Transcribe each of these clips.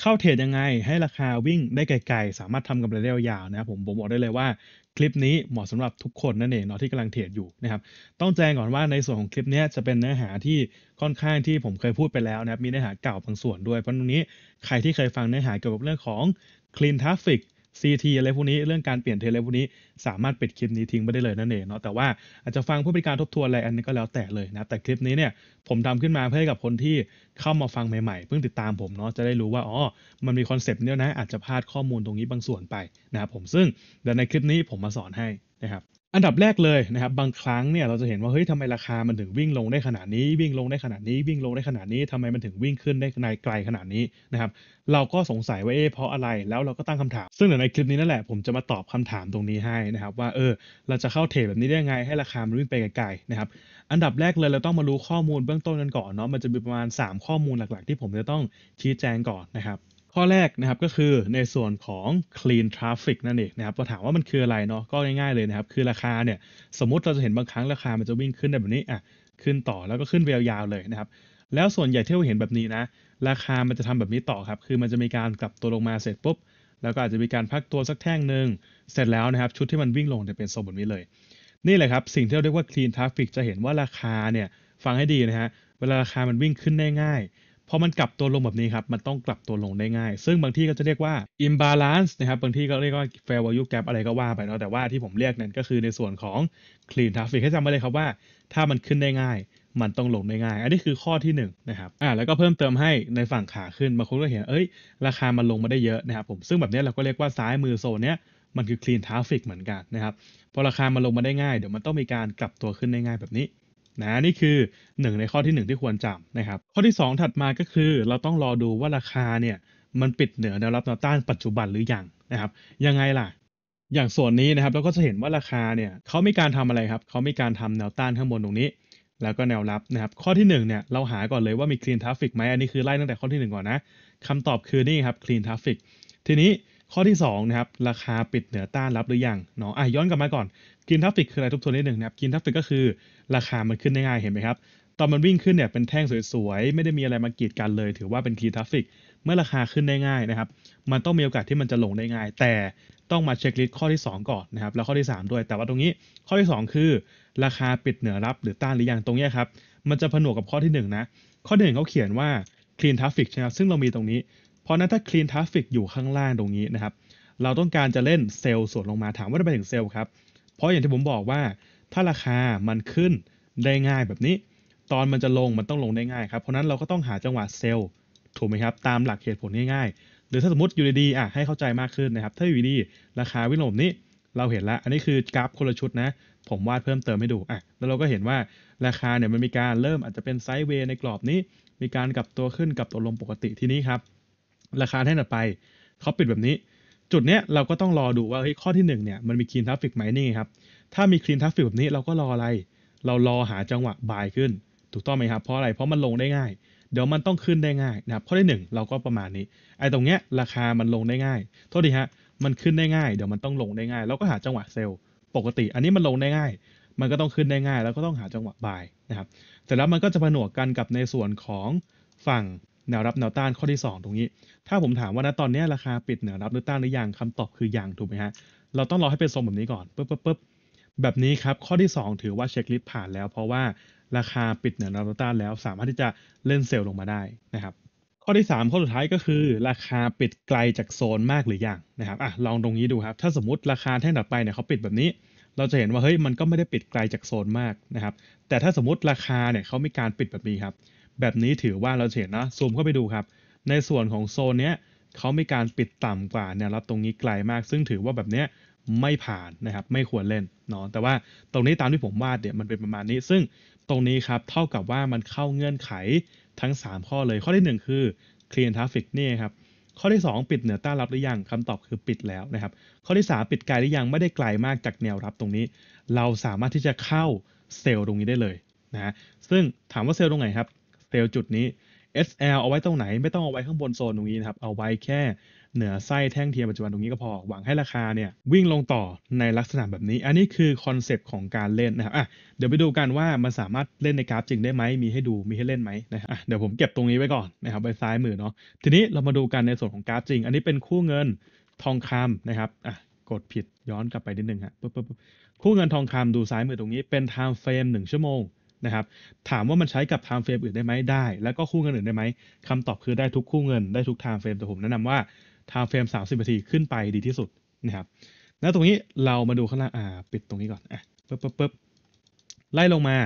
เข้าเทรดยังไง ให้ราคาวิ่งได้ไกล ๆ สามารถทำกำไรได้ยาวนะครับผมผมบอกได้เลยว่า คลิปนี้เหมาะสำหรับทุกคนนั่นเองเนาะที่กำลังเทรดอยู่นะครับต้องแจ้งก่อนว่าในส่วนของคลิปนี้จะเป็นเนื้อหาที่ค่อนข้างที่ผมเคยพูดไปแล้วนะครับมีเนื้อหาเก่าบางส่วนด้วย เพราะตรงนี้ ใครที่เคยฟังเนื้อหาเกี่ยวกับเรื่องของ clean traffic CT อะไรพวกนี้เรื่องการเปลี่ยนเทเลพวกนี้สามารถปิดคลิปนี้ทิ้งไปได้เลยนั่นเองเนาะแต่ว่าอาจจะฟังผู้บริการทบทวนอะไรอันนี้ก็แล้วแต่เลยนะแต่คลิปนี้เนี่ยผมทำขึ้นมาเพื่อให้กับคนที่เข้ามาฟังใหม่ๆ เพิ่งติดตามผมเนาะจะได้รู้ว่าอ๋อมันมีคอนเซปต์เนี่ยนะอาจจะพลาดข้อมูลตรงนี้บางส่วนไปนะครับผมซึ่งเดี๋ยวในคลิปนี้ผมมาสอนให้นะครับอันดับแรกเลยนะครับบางครั้งเนี่ยเราจะเห็นว่าเฮ้ยทำไมราคามันถึงวิ่งลงได้ขนาดนี้ วิ่งลงได้ขนาดนี้วิ่งลงได้ขนาดนี้ทำไมมันถึงวิ่งขึ้นได้ในไกลขนาดนี้นะครับเราก็สงสัยว่าเอ๊ะเพราะอะไรแล้วเราก็ตั้งคำถามซึ่งในคลิปนี้นั่นแหละผมจะมาตอบคำถามตรงนี้ให้นะครับว่าเออเราจะเข้าเทรดแบบนี้ได้ยังไงให้ราคามันวิ่งไปไกลๆนะครับอันดับแรกเลยเราต้องมารู้ข้อมูลเบื้องต้นกันก่อนเนาะมันจะมีประมาณ 3 ข้อมูลหลักๆ ที่ผมจะต้องชี้แจงก่อนนะครับข้อแรกนะครับก็คือในส่วนของ clean traffic นั่นเองนะครับเราถามว่ามันคืออะไรเนาะก็ง่ายๆเลยนะครับคือราคาเนี่ยสมมติเราจะเห็นบางครั้งราคามันจะวิ่งขึ้นแบบนี้อ่ะขึ้นต่อแล้วก็ขึ้นยาวๆเลยนะครับแล้วส่วนใหญ่ที่เราเห็นแบบนี้นะราคามันจะทำแบบนี้ต่อครับคือมันจะมีการกลับตัวลงมาเสร็จปุ๊บแล้วก็อาจจะมีการพักตัวสักแท่งหนึ่งเสร็จแล้วนะครับชุดที่มันวิ่งลงจะเป็นโซนแบบนี้เลย นี่แหละครับสิ่งที่เราเรียกว่า clean traffic จะเห็นว่าราคาเนี่ยฟังให้ดีนะฮะเวลาราคามันวิ่งขึ้นได้ง่ายพอมันกลับตัวลงแบบนี้ครับ มันต้องกลับตัวลงได้ง่าย ซึ่งบางที่ก็จะเรียกว่า imbalance นะครับ บางที่ก็เรียกว่า fair value gap อะไรก็ว่าไปเนาะ แต่ว่าที่ผมเรียกนั่นก็คือในส่วนของ clean traffic ให้จำไว้เลยครับว่า ถ้ามันขึ้นได้ง่าย มันต้องลงได้ง่าย อันนี้คือข้อที่1นนะครับอ่าแล้วก็เพิ่มเติมให้ในฝั่งขาขึ้นบางคนก็เห็น เอ้ย ราคามันลงมาได้เยอะนะครับผม ซึ่งแบบนี้เราก็เรียกว่าซ้ายมือโซนเนี้ย มันคือ clean traffic เหมือนกันนะครับ พอราคามันลงมาได้ง่าย เดี๋ยวมันต้องมีการกลับตัวขึ้นได้ง่ายแบบนี้นะนี่คือ 1 ในข้อที่ 1 ที่ควรจำนะครับข้อที่ 2 ถัดมาก็คือเราต้องรอดูว่าราคาเนี่ยมันปิดเหนือแนวรับแนวต้านปัจจุบันหรือยังนะครับยังไงล่ะ อย่างส่วนนี้นะครับเราก็จะเห็นว่าราคาเนี่ยเขามีการทำอะไรครับเขามีการทำแนวต้านข้างบนตรงนี้ แล้วก็แนวรับนะครับข้อที่1เนี่ยเราหาก่อนเลยว่ามีคลีนทัฟฟิกไหมอันนี้คือไล่ตั้งแต่ข้อที่1ก่อนนะคำตอบคือนี่ครับคลีนทัฟฟิกทีนี้ข้อที่2นะครับราคาปิดเหนือต้านรับหรือยังเนาะอ่ะย้อนกลับมาก่อนคลีนทัฟฟิกคืออะไรทุกทวนนิดหนึ่งนะครับลีนทัฟฟิกก็คือราคามันขึ้นได้ง่ายเห็นไหมครับ ตอนมันวิ่งขึ้นเนี่ยเป็นแท่งสวยๆ ไม่ได้มีอะไรมากีดกันเลย ถือว่าเป็นคีทัฟฟิกเมื่อราคาขึ้นได้ง่ายนะครับ มันต้องมีโอกาสที่มันจะลงได้ง่าย แต่ต้องมาเช็คลิสต์ข้อที่ 2 ก่อนนะครับแล้วข้อที่ 3 ด้วย แต่ว่าตรงนี้ ข้อที่ 2 คือราคาปิดเหนือรับ หรือต้านหรือยังตรงนี้ครับมันจะผนวกกับข้อที่1นะข้อที่งเขาเขียนว่า clean traffic ใช่ไหมซึ่งเรามีตรงนี้เพราะนั้นถ้า clean traffic อยู่ข้างล่างตรงนี้นะครับเราต้องการจะเล่นเซลล์ส่วนลงมาถามว่าจะไปถึงเซลล์ครับเพราะอย่างที่ผมบอกว่าถ้าราคา มันขึ้น ได้ง่ายแบบนี้ ตอนมันจะลง มันต้องลงได้ง่าย ครับ เพราะนั้นเราก็ต้องหาจังหวะเซลล์ ถูกไหมครับ ตามหลักเหตุผลง่ายๆ หรือถ้าสมมติอยู่ดีๆอ่ะให้เข้าใจมากขึ้นนะครับ ถ้าอยู่ดีราคาวิ่งลงนี้ เราเห็นแล้ว อันนี้คือกราฟคนละชุดนะ ผมวาดเพิ่มเติมให้ดูอ่ะแล้วเราก็เห็นว่า ราคาเนี่ย มันมีการเริ่ม อาจจะเป็นไซด์เวย์ในกรอบนี้ มีการกลับตัวขึ้นกลับตัวลงปกติที่นี้ครับ ราคาแท่นต่อไปเขาปิดแบบนี้ จุดเนี้ยเราก็ต้องรอดูว่า เฮ้ย ข้อที่1เนี่ยมันมีคีนทราฟิกไหมนี่ครับถ้ามีคลีนทัฟฟิลแบบนี้เราก็รออะไร เรารอหาจังหวะบายขึ้น ถูกต้องไหมครับ เพราะอะไร เพราะมันลงได้ง่ายเดี๋ยวมันต้องขึ้นได้ง่ายนะครับข้อที่ 1 เราก็ประมาณนี้ไอ้ตรงเนี้ยราคามันลงได้ง่าย โทษดีฮะมันขึ้นได้ง่าย เดี๋ยวมันต้องลงได้ง่ายเราก็หาจังหวะเซลล์ปกติอันนี้มันลงได้ง่าย มันก็ต้องขึ้นได้ง่าย แล้วก็ต้องหาจังหวะบายนะครับเสร็จแล้วมันก็จะผนวกกันกับในส่วนของฝั่งแนวรับแนวต้านข้อที่ 2 ตรงนี้ ถ้าผมถามว่านะตอนนี้ราคาปิดแนวรับหรือต้านหรือยังคำตอบคือยังถูกไหมฮะเราต้องรอให้เป็นทรงแบบนี้ก่อนปุ๊บปุ๊บปุ๊บแบบนี้ครับ ข้อที่ 2 ถือว่าเช็คลิสต์ผ่านแล้ว เพราะว่าราคาปิดเหนือแนวต้านแล้ว สามารถที่จะเล่นเซลล์ลงมาได้นะครับข้อที่3ข้อสุดท้ายก็คือ ราคาปิดไกลจากโซนมากหรือยังนะครับอ่ะลองตรงนี้ดูครับถ้าสมมติราคาแท่งถัดไปเนี่ยเขาปิดแบบนี้ เราจะเห็นว่าเฮ้ยมันก็ไม่ได้ปิดไกลจากโซนมากนะครับแต่ถ้าสมมติราคาเนี่ยเขามีการปิดแบบนี้ครับ แบบนี้ถือว่าเราเห็นนะซูมเข้าไปดูครับ ในส่วนของโซนเนี้ยเขามีการปิดต่ำกว่าแนวรับตรงนี้ไกลมาก ซึ่งถือว่าแบบเนี้ยไม่ผ่านนะครับไม่ควรเล่นเนาะแต่ว่าตรงนี้ตามที่ผมวาดเนี่ยมันเป็นประมาณนี้ ซึ่งตรงนี้ครับเท่ากับว่ามันเข้าเงื่อนไขทั้ง 3 ข้อเลย ข้อที่ 1 คือ clean traffic นี่ครับ ข้อที่ 2 ปิดเหนือต้านรับหรือยังคำตอบคือปิดแล้วนะครับ ข้อที่ 3 ปิดไกลหรือยังไม่ได้ไกลมากจากแนวรับตรงนี้เราสามารถที่จะเข้าเซลล์ตรงนี้ได้เลยนะซึ่งถามว่าเซลล์ตรงไหนครับเซลล์จุดนี้ SL เอาไว้ตรงไหน ไม่ต้องเอาไว้ข้างบนโซนตรงนี้นะครับเอาไว้แค่เหนือไส้แท่งเทียมปัจจุบันตรงนี้ก็พอหวังให้ราคาเนี่ยวิ่งลงต่อในลักษณะแบบนี้ อันนี้คือคอนเซปต์ของการเล่นนะครับอ่ะเดี๋ยวไปดูกันว่ามันสามารถเล่นในกราฟจริงได้ไหมมีให้ดูมีให้เล่นไหมนะครับอ่ะเดี๋ยวผมเก็บตรงนี้ไว้ก่อนนะครับไปซ้ายมือเนาะทีนี้เรามาดูกันในส่วนของกราฟจริง อันนี้เป็นคู่เงินทองคำนะครับอ่ะกดผิดย้อนกลับไปนิดนึงฮะปุ๊บปุ๊บคู่เงินทองคำดูซ้ายมือตรงนี้เป็นไทม์เฟรมหนึ่งชั่วโมงนะครับถามว่ามันใช้กับไทม์เฟรมอื่นได้ไหมได้ แล้วก็คู่เงินอื่นได้ไหมคำตอบคือได้ทุกคู่เงินได้ทุกไทม์เฟรมแต่ผมแนะนำว่าทำเฟรม 30นาทีขึ้นไปดีที่สุดนะครับแล้วตรงนี้เรามาดูข้างล่างอ่าปิดตรงนี้ก่อนอ่ะปึ๊บปึ๊บไล่ลงมา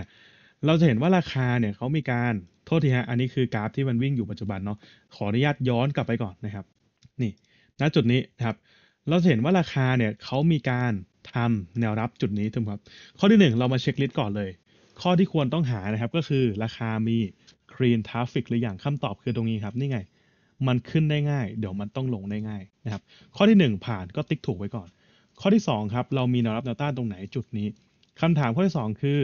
เราจะเห็นว่าราคาเนี่ยเขามีการโทษทีฮะอันนี้คือกราฟที่มันวิ่งอยู่ปัจจุบันเนาะขออนุญาตย้อนกลับไปก่อนนะครับ นี่ณจุดนี้นะครับ เราจะเห็นว่าราคาเนี่ยเขามีการทำแนวรับจุดนี้ถูกครับข้อที่ 1 เรามาเช็คลิสต์ก่อนเลย ข้อที่ควรต้องหานะครับ ก็คือราคามีคร e น n Traffic หรืออย่างคำตอบคือตรงนี้ครับนี่ไงมันขึ้นได้ง่าย เดี๋ยวมันต้องลงได้ง่ายนะครับข้อที่ 1 ผ่านก็ติ๊กถูกไว้ก่อน ข้อที่2ครับเรามีแนวรับแนวต้านตรงไหนจุดนี้ คำถามข้อที่ 2 คือ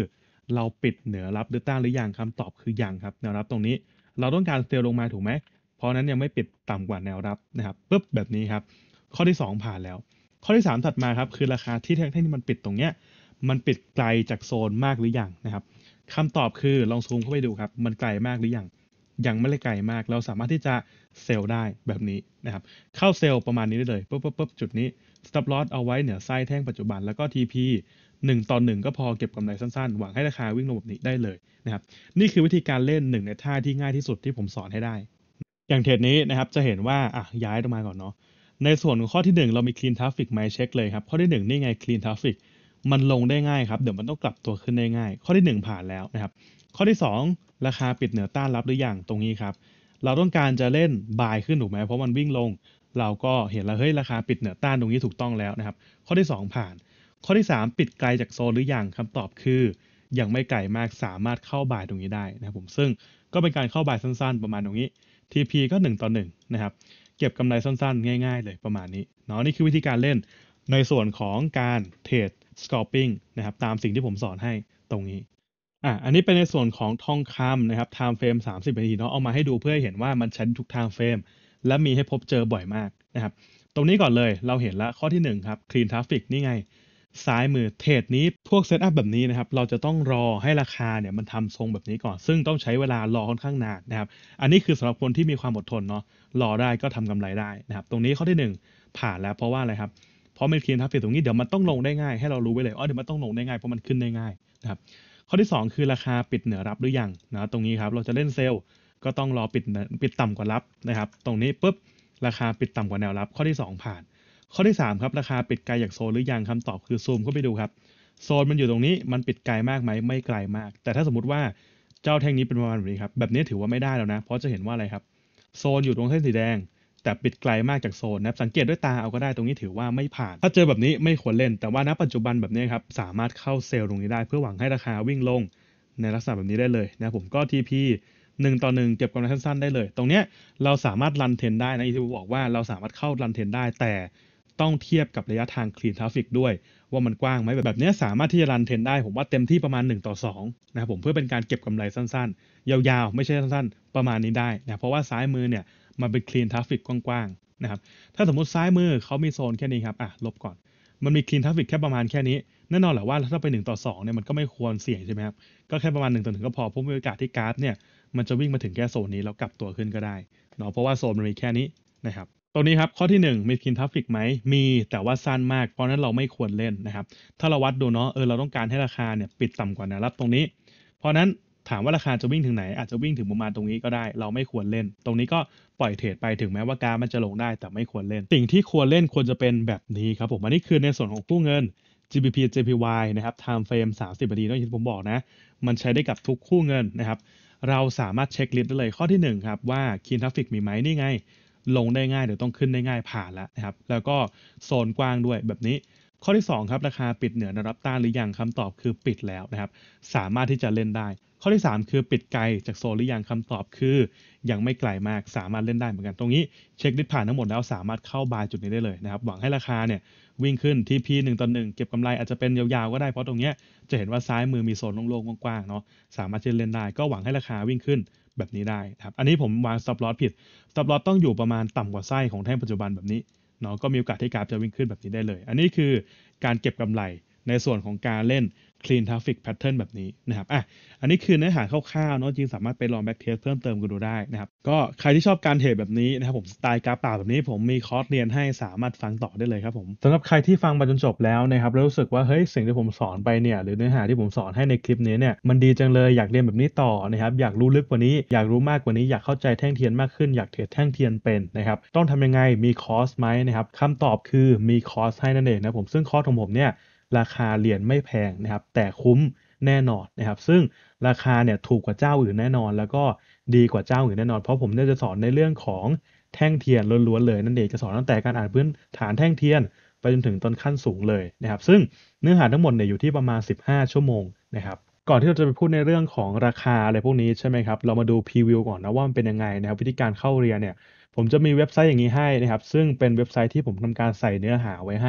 เราปิดเหนือรับหรือต้านหรือยังคำตอบคือยังครับแนวรับตรงนี้ เราต้องการเซลลงมาถูกไหมเพราะนั้นยังไม่ปิดต่ำกว่าแนวรับนะครับปุ๊บแบบนี้ครับข้อที่ 2 ผ่านแล้ว ข้อที่ 3 ถัดมาครับคือราคาที่แท่งที่มันปิดตรงเนี้ยมันปิดไกลจากโซนมากหรือยังนะครับคำตอบคือลองซูมเข้าไปดูครับมันไกลมากหรือยังยังไม่ได้ไกลมาก เราสามารถที่จะเซลล์ได้แบบนี้นะครับเข้าเซลล์ประมาณนี้ได้เลยปุ๊บปุ๊บปุ๊บจุดนี้ stop loss เอาไว้เหนือไส้แท่งปัจจุบันแล้วก็ TP 1ต่อ1ก็พอเก็บกำไรสั้นๆ หวังให้ราคาวิ่งลงแบบนี้ได้เลยนะครับนี่คือวิธีการเล่นหนึ่งในท่าที่ง่ายที่สุดที่ผมสอนให้ได้ อย่างเทรดนี้นะครับจะเห็นว่าอ่ะย้ายลงมาก่อนเนาะในส่วนของข้อที่ 1เรามี clean traffic ม่เช็คเลยครับข้อที่ 1นี่ไง clean traffic มันลงได้ง่าย ครับ เดี๋ยวมันต้องกลับตัวขึ้นได้ง่ายข้อที่ 1 ผ่านแล้วนะครับข้อที่ 2ราคาปิดเหนือต้านรับหรืออยังตรงนี้ครับ เราต้องการจะเล่นบายขึ้นถูกไหมเพราะมันวิ่งลง เราก็เห็นแล้วเฮ้ยราคาปิดเหนือต้านตรงนี้ถูกต้องแล้วนะครับ ข้อที่ 2 ผ่าน ข้อที่ 3 ปิดไกลจากโซนหรืออยังคำตอบคือ ยังไม่ไกลมากสามารถเข้าบายตรงนี้ได้นะครับผมซึ่งก็เป็นการเข้าบายสั้นๆประมาณตรงนี้ TP ก็1ต่อ1นะครับเก็บกำไรสั้นๆ ง่าย ๆ เลยประมาณนี้เนาะนี่คือวิธีการเล่น ในส่วนของการเทรด s c อป p i n g นะครับตามสิ่งที่ผมสอนให้ตรงนี้อ่ะอันนี้เป็นในส่วนของทองคำนะครับไทม์เฟรม 30นาที เนาะเอามาให้ดูเพื่อให้เห็นว่ามันชันทุกไทม์เฟรม และมีให้พบเจอบ่อยมากนะครับ ตรงนี้ก่อนเลยเราเห็นละข้อที่ 1 ครับ clean traffic นี่ไง ซ้ายมือเทรดนี้พวกเซตอัพแบบนี้นะครับ เราจะต้องรอให้ราคาเนี่ยมันทำทรงแบบนี้ก่อน ซึ่งต้องใช้เวลารอค่อนข้างนานนะครับ อันนี้คือสำหรับคนที่มีความอดทนเนาะ รอได้ก็ทำกำไรได้นะครับ ตรงนี้ข้อที่ 1 ผ่านแล้ว เพราะว่าอะไรครับ เพราะมันคลีนทราฟิกตรงนี้เดี๋ยวมันต้องลงได้ง่ายให้เรารู้ไว้เลย อ๋อ เดี๋ยวมันต้องลงได้ง่ายเพราะมันขึ้นได้ง่ายนะครับข้อที่ 2 คือราคาปิดเหนือรับหรือยังนะตรงนี้ครับ เราจะเล่นเซลล์ ก็ต้องรอปิดปิดต่ำกว่ารับนะครับ ตรงนี้ปุ๊บราคาปิดต่ำกว่าแนวรับ ข้อที่ 2 ผ่าน ข้อที่ 3 ครับราคาปิดไกลจากโซนหรือยังคำตอบคือซูมเข้าไปดูครับโซนมันอยู่ตรงนี้มันปิดไกลมากไหมไม่ไกลมาก แต่ถ้าสมมติว่าเจ้าแท่งนี้เป็นประมาณแบบนี้ครับแบบนี้ถือว่าไม่ได้แล้วนะ เพราะจะเห็นว่าอะไรครับโซนอยู่ตรงเส้นสีแดงแต่ปิดไกลมากจากโซนนะสังเกตด้วยตาเอาก็ได้ตรงนี้ถือว่าไม่ผ่าน ถ้าเจอแบบนี้ไม่ควรเล่นแต่ว่าณปัจจุบันแบบนี้ครับสามารถเข้าเซลล์ตรงนี้ได้ เพื่อหวังให้ราคาวิ่งลงในลักษณะแบบนี้ได้เลยนะผมก็ TP 1ต่อ1เก็บกำไรสั้นๆได้เลย ตรงนี้เราสามารถรันเทนได้นะที่ผมบอกว่า เราสามารถเข้ารันเทนได้แต่ต้องเทียบกับระยะทางคลีนทราฟิกด้วยว่ามันกว้างไหมแบบแบบนี้สามารถที่จะรันเทรนได้ผมว่าเต็มที่ประมาณ 1 ต่อ2นะครับผมเพื่อเป็นการเก็บกำไรสั้นๆ ยาวๆไม่ใช่สั้นๆประมาณนี้ได้นะเพราะว่าซ้ายมือเนี่ยมันเป็นคลีนทราฟิกกว้างๆนะครับถ้าสมมติซ้ายมือเขามีโซนแค่นี้ครับ อ่ะลบก่อนมันมีคลีนทราฟิกแค่ประมาณแค่นี้แน่นอนแหละว่าถ้าไป1ต่อ2เนี่ยมันก็ไม่ควรเสี่ยงใช่ไหมครับก็แค่ประมาณ1ต่อหนึ่งก็พอเพราะมีโอกาสที่การาฟเนี่ยมันจะวิ่งมาถึงแค่โซนนี้แล้วกลับตัวขึ้นก็ได้เนาะเพราะว่าโซนมันมีแค่นี้นะครับตรงนี้ครับข้อที่1มีคินทัฟฟิกไหมมีแต่ว่าสั้นมากเพราะนั้นเราไม่ควรเล่นนะครับถ้าเราวัดดูเนาะเออเราต้องการให้ราคาเนี่ยปิดต่ากว่าแนวรับตรงนี้เพราะนั้นถามว่าราคาจะวิ่งถึงไหนอาจจะวิ่งถึงประมาณตรงนี้ก็ได้ เราไม่ควรเล่น ตรงนี้ก็ปล่อยเทรดไปถึงแม้ว่าการมันจะลงได้แต่ไม่ควรเล่นสิ่งที่ควรเล่นควรจะเป็นแบบนี้ครับผมอันนี้คือในส่วนของกู้เงิน GBP JPY นะครับ time frame 30นาทีต้องที่ผมบอกนะมันใช้ได้กับทุกคู่เงินนะครับเราสามารถเช็คลิสต์ได้เลยข้อที่1ครับว่าคีนทัฟฟิกมีไหมนี่ไงลงได้ง่ายหรือต้องขึ้นได้ง่ายผ่านแล้วนะครับ แล้วก็โซนกว้างด้วยแบบนี้ ข้อที่2ครับราคาปิดเหนือแนวรับต้านหรือยังคำตอบคือปิดแล้วนะครับ สามารถที่จะเล่นได้ ข้อที่ 3 คือปิดไกลจากโซนหรือยังคำตอบคือ ยังไม่ไกลมากสามารถเล่นได้เหมือนกันตรงนี้เช็คลิสผ่านทั้งหมดแล้ว สามารถเข้าบายจุดนี้ได้เลยนะครับหวังให้ราคาเนี่ยวิ่งขึ้นที่พีหนึ่งต่อหนึ่งเก็บกำไรอาจจะเป็นยาวๆก็ได้เพราะตรงนี้จะเห็นว่าซ้ายมือมีโซนโล่งๆกว้างๆเนาะสามารถเล่นได้ก็หวังให้ราคาวิ่งขึ้นแบบนี้ได้ครับ อันนี้ผมวาง stop loss ผิด stop loss ต้องอยู่ประมาณต่ำกว่าไส้ของแท่งปัจจุบันแบบนี้เนาะก็มีโอกาสที่กราฟจะวิ่งขึ้นแบบนี้ได้เลย อันนี้คือการเก็บกำไรในส่วนของการเล่น clean traffic pattern แบบนี้นะครับอ่ะอันนี้คือเนื้อหาคร่าวๆเนาะจริงสามารถไปลอง back test เพิ่มเติมกันดูได้นะครับก็ใครที่ชอบการเทรดแบบนี้นะครับผมสไตล์กราฟเปล่าแบบนี้ผมมีคอร์สเรียนให้สามารถฟังต่อได้เลยครับผมสำหรับใครที่ฟังมาจนจบแล้วนะครับแล้ว รู้สึกว่าเฮ้ย สิ่งที่ผมสอนไปเนี่ยหรือเนื้อหาที่ผมสอนให้ในคลิปนี้เนี่ยมันดีจังเลยอยากเรียนแบบนี้ต่อนะครับอยากรู้ลึกกว่านี้ อยากรู้มากกว่านี้อยากเข้าใจแท่งเทียนมากขึ้นอยากเทรดแท่งเทียนเป็นนะครับต้องทำยังไงมีคอร์สไหมนะครับคำตอบคือมีคอร์สให้นั่นเองนะผมซึ่งคอร์สของผมเนี่ยราคาเหรียญไม่แพงนะครับ แต่คุ้มแน่นอนนะครับ ซึ่งราคาเนี่ยถูกกว่าเจ้าอื่นแน่นอน แล้วก็ดีกว่าเจ้าอื่นแน่นอน เพราะผมจะสอนในเรื่องของแท่งเทียนล้วนๆ เลยนั่นเองจะสอนตั้งแต่การอ่านพื้นฐานแท่งเทียน ไปจนถึงต้นขั้นสูงเลยนะครับซึ่งเนื้อหาทั้งหมดเนี่ยอยู่ที่ประมาณ 15 ชั่วโมงนะครับ ก่อนที่เราจะไปพูดในเรื่องของราคาอะไรพวกนี้ใช่ไหมครับเรามาดูพรีวิวก่อนนะว่ามันเป็นยังไงนะครับวิธีการเข้าเรียนเนี่ยผมจะมีเว็บไซต์อย่างนี้ให้นะครับซึ่งเป็นเว็บไซต์ที่ผมทำการใส่เนื้อหาไว้ให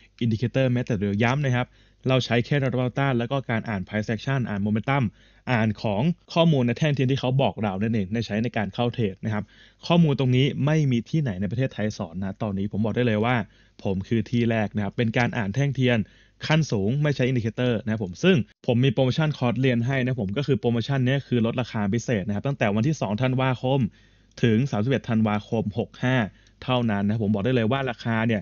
อินดิเคเตอร์แม้แต่เดียวย้ำนะครับ เราใช้แค่ระดับ l ต้านแล้วก็การอ่านไพร c e a c t i อ่านโมเมนตัมอ่านของข้อมูลในแท่งเทียนที่เขาบอกเรานั่นเองในใช้ในการเข้าเทรดนะครับข้อมูลตรงนี้ไม่มีที่ไหนในประเทศไทยสอนนะตอนนี้ผมบอกได้เลยว่า ผมคือที่แรกนะครับเป็นการอ่านแท่งเทียน ขั้นสูงไม่ใช้อินดิเคเตอร์นะครับผมซึ่งผมมีโปรโมชั่นคอร์สเรียนให้นะผมก็คือโปรโมชั่นนี้คือลดราคาพิเศษนะครับ ตั้งแต่วันที่2ธันวาคม ถึง31ธันวาคม65 เท่านั้นนะผมบอกได้เลยว่าราคาเนี่ย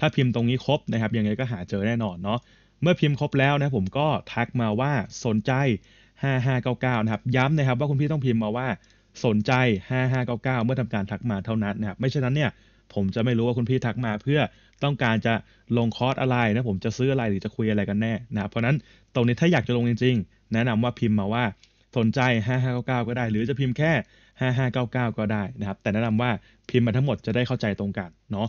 ถ้าพิมพ์ตรงนี้ครบนะครับ ยังไงก็หาเจอแน่นอนเนาะเมื่อพิมพ์ครบแล้วนะผมก็ทักมาว่าสนใจ 5599 นะครับ ย้ำนะครับ ว่าคุณพี่ต้องพิมพ์มาว่าสนใจ 5599 เมื่อทำการทักมาเท่านั้นนะครับไม่เช่นนั้นเนี่ยผมจะไม่รู้ว่าคุณพี่ทักมาเพื่อต้องการจะลงคอร์สอะไรนะผมจะซื้ออะไรหรือจะคุยอะไรกันแน่นะ เพราะนั้นตรงนี้ถ้าอยากจะลงจริงๆ แนะนำว่าพิมพ์มาว่าสนใจ 5599 ก็ได้ หรือจะพิมพ์แค่ 5599 ก็ได้นะครับ แต่แนะนำว่าพิมพ์มาทั้งหมดจะได้เข้าใจตรงกันเนาะ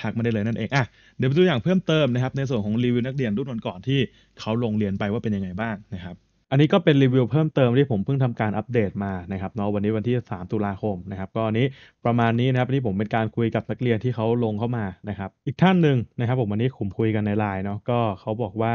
ทักมาได้เลยนั่นเองอ่ะเดี๋ยวไปดู อย่างเพิ่มเติมนะครับ ในส่วนของรีวิวนักเรียนรุ่นก่อนที่เขาลงเรียนไปว่าเป็นยังไงบ้างนะครับ อันนี้ก็เป็นรีวิวเพิ่มเติม ที่ผมเพิ่งทำการอัปเดตมานะครับเนาะวันนี้วันที่ 3 ตุลาคมนะครับก็นี้ประมาณนี้นะครับที่ผมเป็นการคุยกับนักเรียนที่เขาลงเข้ามานะครับอีกท่านหนึ่งนะครับผมวันนี้ผมคุยกันในไลน์เนาะก็เขาบอกว่า